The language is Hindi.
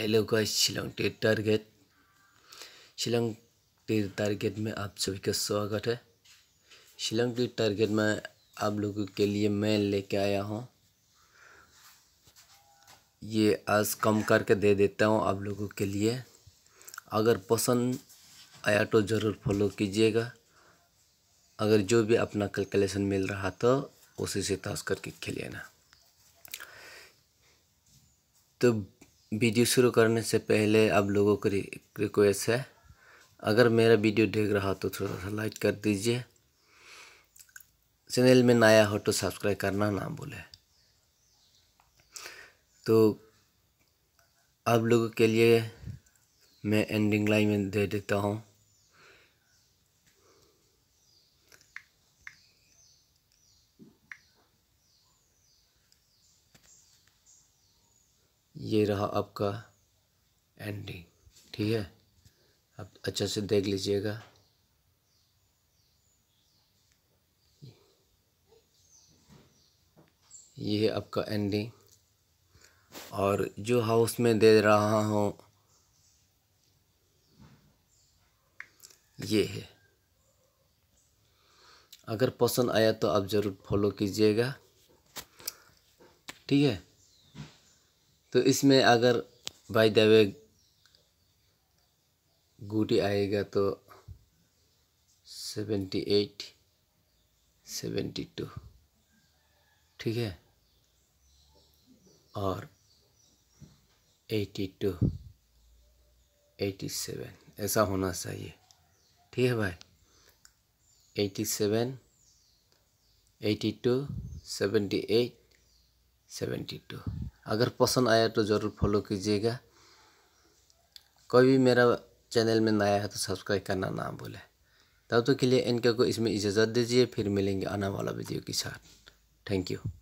हेलो गाइस शिलोंग टेर टारगेट शिलोंग टेर टारगेट में आप सभी का स्वागत है शिलोंग टेर टारगेट में आप लोगों के लिए मैं लेके आया हूँ ये आज कम करके दे देता हूँ आप लोगों के लिए अगर पसंद आया तो ज़रूर फॉलो कीजिएगा अगर जो भी अपना कैलकुलेशन मिल रहा तो उसी से ताश करके खेलिए ना तो वीडियो शुरू करने से पहले आप लोगों को रिक्वेस्ट है अगर मेरा वीडियो देख रहा हो तो थोड़ा सा लाइक कर दीजिए चैनल में नया हो तो सब्सक्राइब करना ना भूले तो आप लोगों के लिए मैं एंडिंग लाइन में दे देता हूँ ये रहा आपका एंडिंग ठीक है आप अच्छा से देख लीजिएगा ये है आपका एंडिंग और जो हाउस में दे रहा हूँ ये है अगर पसंद आया तो आप ज़रूर फॉलो कीजिएगा ठीक है तो इसमें अगर बाई दवे गूटी गुटी आएगा तो सेवेंटी एट सेवेंटी टू ठीक है और एटी टू एटी सेवन ऐसा होना चाहिए ठीक है भाई eighty seven eighty two seventy eight seventy two अगर पसंद आया तो ज़रूर फॉलो कीजिएगा कोई भी मेरा चैनल में नया है तो सब्सक्राइब करना ना भूले तब तक तो के लिए इनके को इसमें इजाज़त दीजिए फिर मिलेंगे आने वाला वीडियो के साथ थैंक यू